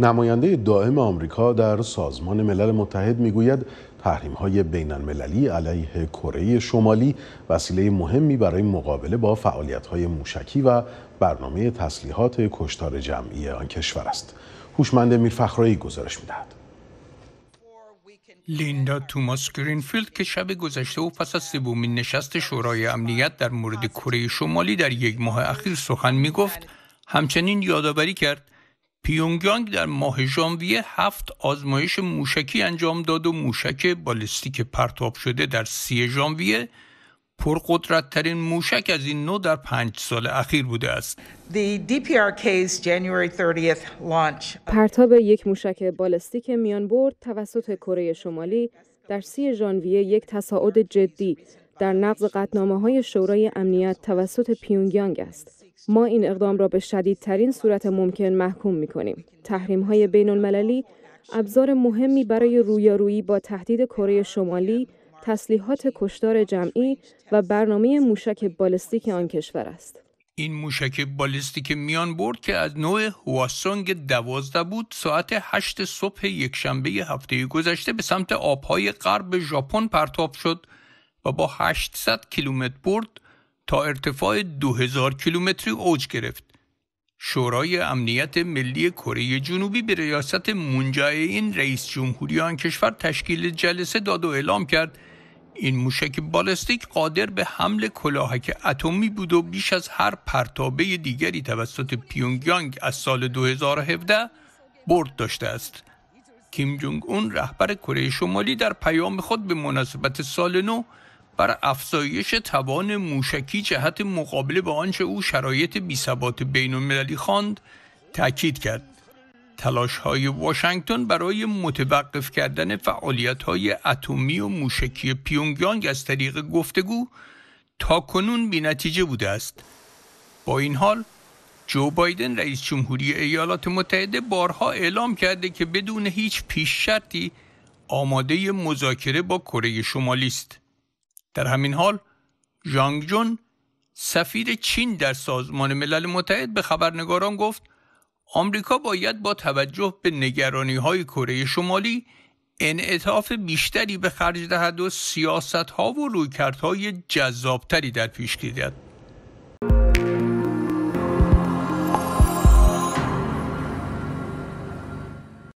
نماینده دائم آمریکا در سازمان ملل متحد میگوید تحریم های بین المللی علیه کره شمالی وسیله مهمی برای مقابله با فعالیت های موشکی و برنامه تسلیحات کشتار جمعی آن کشور است. هوشمند میرفخرایی گزارش میدهد. لیندا توماس گرینفیلد که شب گذشته و پس از سومین نشست شورای امنیت در مورد کره شمالی در یک ماه اخیر سخن می گفت همچنین یادآوری کرد پیونگیانگ در ماه ژانویه هفت آزمایش موشکی انجام داد و موشک بالستیک پرتاب شده در سی ژانویه پرقدرتترین موشک از این نوع در پنج سال اخیر بوده است. پرتاب یک موشک بالستیک میان برد توسط کره شمالی در سی ژانویه یک تصاعد جدی در نقض قطنامه های شورای امنیت توسط پیونگیانگ است. ما این اقدام را به شدیدترین صورت ممکن محکوم می کنیم. تحریم های بین المللی ابزار مهمی برای رویارویی با تهدید کره شمالی، تسلیحات کشتار جمعی و برنامه موشک بالستیک آن کشور است. این موشک بالستیک میان برد که از نوع هواسونگ دوازده بود ساعت هشت صبح یکشنبه هفته گذشته به سمت آبهای غرب ژاپن پرتاب شد و با 800 کیلومتر برد تا ارتفاع 2000 کیلومتری اوج گرفت. شورای امنیت ملی کره جنوبی به ریاست منجای این رئیس جمهوری آن کشور تشکیل جلسه داد و اعلام کرد این موشک بالستیک قادر به حمل کلاهک اتمی بود و بیش از هر پرتابه دیگری توسط پیونگیانگ از سال 2017 برد داشته است. کیم جونگ اون رهبر کره شمالی در پیام خود به مناسبت سال نو بر افزایش توان موشکی جهت مقابله با آنچه او شرایط بیثبات بینالمللی خواند تاکید کرد تلاش های واشنگتن برای متوقف کردن فعالیت های اتمی و موشکی پیونگیانگ از طریق گفتگو تا کنون بی نتیجه بوده است با این حال جو بایدن رئیس جمهوری ایالات متحده بارها اعلام کرده که بدون هیچ پیش شرطی آماده مذاکره با کره شمالی است در همین حال جانگ جون سفیر چین در سازمان ملل متحد به خبرنگاران گفت آمریکا باید با توجه به نگرانی های کره شمالی انعطاف بیشتری به خرج دهد و سیاست ها و رویکردهای جذابتری در پیش گیرد